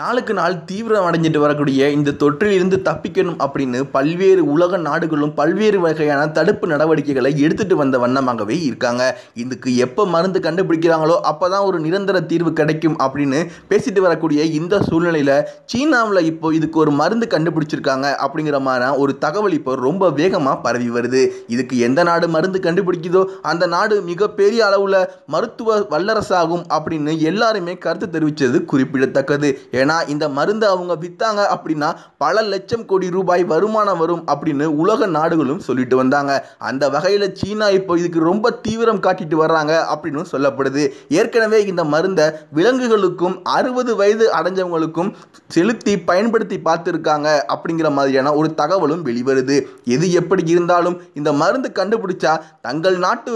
நாளுக்கு நாள் தீவிரம் அடைஞ்சிட்டு வரக்கூடிய இந்த தொற்றிலிருந்து தப்பிக்கணும் அப்படின்னு பல்வேறு உலக நாடுகளும் பல்வேறு வகையான தடுப்பு நடவடிக்கைகளை எடுத்துட்டு வந்த வண்ணமாகவே இருக்காங்க இதுக்கு எப்போ மருந்து கண்டுபிடிக்கிறாங்களோ அப்போ தான் ஒரு நிரந்தர தீர்வு கிடைக்கும் அப்படின்னு பேசிட்டு வரக்கூடிய இந்த சூழ்நிலையில் சீனாவில் இப்போ இதுக்கு ஒரு மருந்து கண்டுபிடிச்சிருக்காங்க அப்படிங்கிற மாதிரி ஒரு தகவல் இப்போ ரொம்ப வேகமாக பரவி வருது இதுக்கு எந்த நாடு மருந்து கண்டுபிடிக்குதோ அந்த நாடு மிகப்பெரிய அளவில் மருத்துவ வல்லரசாகும் அப்படின்னு எல்லாருமே கருத்து தெரிவித்தது குறிப்பிடத்தக்கது ஏன்னா இந்த மருந்து அவங்க விற்றாங்க அப்படின்னா பல லட்சம் கோடி ரூபாய் வருமானம் வரும் அப்படின்னு உலக நாடுகளும் சொல்லிட்டு வந்தாங்க அந்த வகையில் சீனா இப்போ இதுக்கு ரொம்ப தீவிரம் காட்டிட்டு வர்றாங்க அப்படின்னு சொல்லப்படுது ஏற்கனவே இந்த மருந்தை விலங்குகளுக்கும் அறுபது வயது அடைஞ்சவங்களுக்கும் செலுத்தி பயன்படுத்தி பார்த்துருக்காங்க அப்படிங்கிற மாதிரியான ஒரு தகவலும் வெளிவருது எது எப்படி இருந்தாலும் இந்த மருந்து கண்டுபிடிச்சா தங்கள் நாட்டு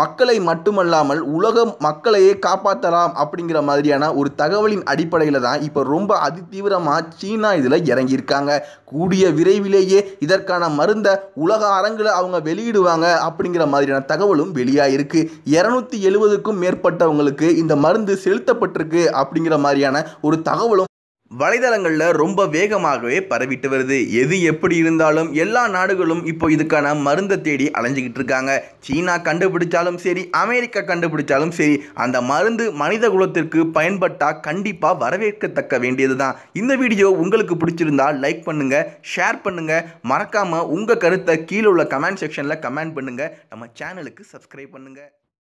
மக்களை மட்டுமல்லாமல் உலக மக்களையே காப்பாற்றலாம் அப்படிங்கிற மாதிரியான ஒரு தகவலின் அடிப்படையில் தான் இப்போ ரொம்ப அதிதீவிரமாக சீனா இதில் இறங்கியிருக்காங்க கூடிய விரைவிலேயே இதற்கான மருந்தை உலக அரங்கில் அவங்க வெளியிடுவாங்க அப்படிங்கிற மாதிரியான தகவலும் வெளியாக இருக்குது இரநூத்தி எழுபதுக்கும் மேற்பட்டவங்களுக்கு இந்த மருந்து செலுத்தப்பட்டிருக்கு அப்படிங்கிற மாதிரியான ஒரு தகவலும் வலைதளங்களில் ரொம்ப வேகமாகவே பரவிட்டு வருது எது எப்படி இருந்தாலும் எல்லா நாடுகளும் இப்போ இதுக்கான மருந்தை தேடி அலைஞ்சிக்கிட்டு இருக்காங்க சீனா கண்டுபிடிச்சாலும் சரி அமெரிக்கா கண்டுபிடிச்சாலும் சரி அந்த மருந்து மனித குலத்திற்கு பயன்பட்டால் கண்டிப்பாக வரவேற்கத்தக்க வேண்டியது தான் இந்த வீடியோ உங்களுக்கு பிடிச்சிருந்தா லைக் பண்ணுங்கள் ஷேர் பண்ணுங்கள் மறக்காமல் உங்கள் கருத்தை கீழே உள்ள கமெண்ட் செக்ஷனில் கமெண்ட் பண்ணுங்கள் நம்ம சேனலுக்கு சப்ஸ்கிரைப் பண்ணுங்கள்